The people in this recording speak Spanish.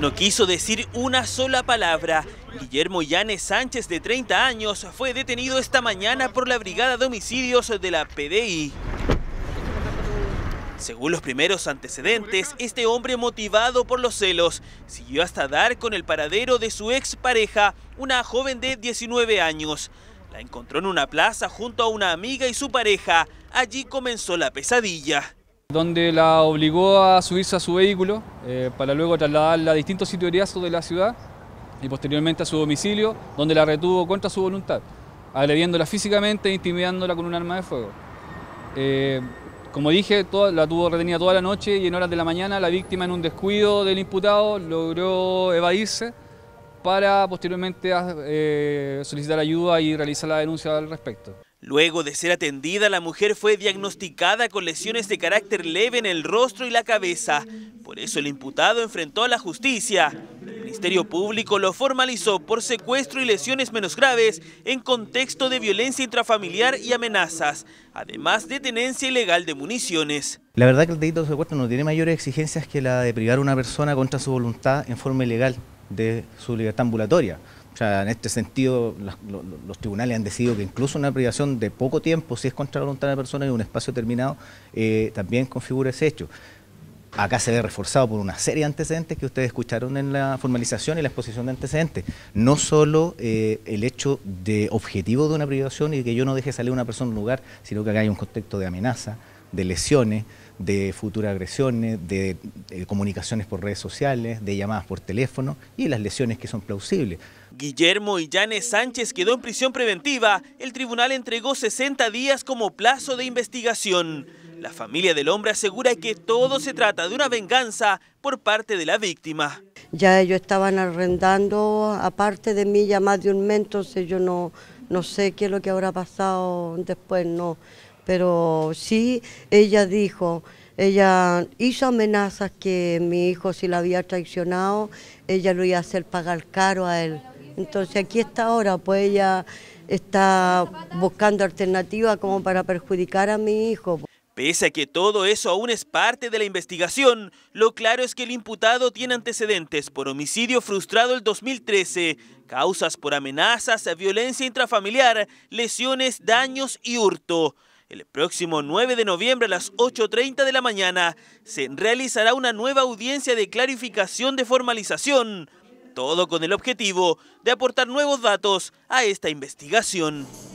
No quiso decir una sola palabra. Guillermo Llanes Sánchez, de 30 años, fue detenido esta mañana por la Brigada de Homicidios de la PDI. Según los primeros antecedentes, este hombre motivado por los celos siguió hasta dar con el paradero de su expareja, una joven de 19 años. La encontró en una plaza junto a una amiga y su pareja. Allí comenzó la pesadilla donde la obligó a subirse a su vehículo eh, para luego trasladarla a distintos sitios de la ciudad y posteriormente a su domicilio, donde la retuvo contra su voluntad, agrediéndola físicamente e intimidándola con un arma de fuego. Eh, como dije, la tuvo retenida toda la noche y en horas de la mañana la víctima en un descuido del imputado logró evadirse para posteriormente eh, solicitar ayuda y realizar la denuncia al respecto. Luego de ser atendida, la mujer fue diagnosticada con lesiones de carácter leve en el rostro y la cabeza. Por eso el imputado enfrentó a la justicia. El Ministerio Público lo formalizó por secuestro y lesiones menos graves en contexto de violencia intrafamiliar y amenazas, además de tenencia ilegal de municiones. La verdad que el delito de secuestro no tiene mayores exigencias que la de privar a una persona contra su voluntad en forma ilegal de su libertad ambulatoria. O sea, en este sentido, los, tribunales han decidido que incluso una privación de poco tiempo, si es contra la voluntad de la persona y un espacio terminado, eh, también configura ese hecho. Acá se ve reforzado por una serie de antecedentes que ustedes escucharon en la formalización y la exposición de antecedentes. No solo eh, el hecho de objetivo de una privación y que yo no deje salir a una persona a un lugar, sino que acá hay un contexto de amenaza, de lesiones, de futuras agresiones, de, eh, comunicaciones por redes sociales, de llamadas por teléfono y las lesiones que son plausibles. Guillermo Illanes Sánchez quedó en prisión preventiva. El tribunal entregó 60 días como plazo de investigación. La familia del hombre asegura que todo se trata de una venganza por parte de la víctima. Ya ellos estaban arrendando, aparte de mí, ya más de un mes, entonces yo no, no sé qué es lo que habrá pasado después, no pero sí ella dijo, ella hizo amenazas que mi hijo si la había traicionado, ella lo iba a hacer pagar caro a él. Entonces aquí está ahora, pues ella está buscando alternativas como para perjudicar a mi hijo. Pese a que todo eso aún es parte de la investigación, lo claro es que el imputado tiene antecedentes por homicidio frustrado el 2013, causas por amenazas, violencia intrafamiliar, lesiones, daños y hurto. El próximo 9 de noviembre a las 8.30 de la mañana se realizará una nueva audiencia de clarificación de formalización, todo con el objetivo de aportar nuevos datos a esta investigación.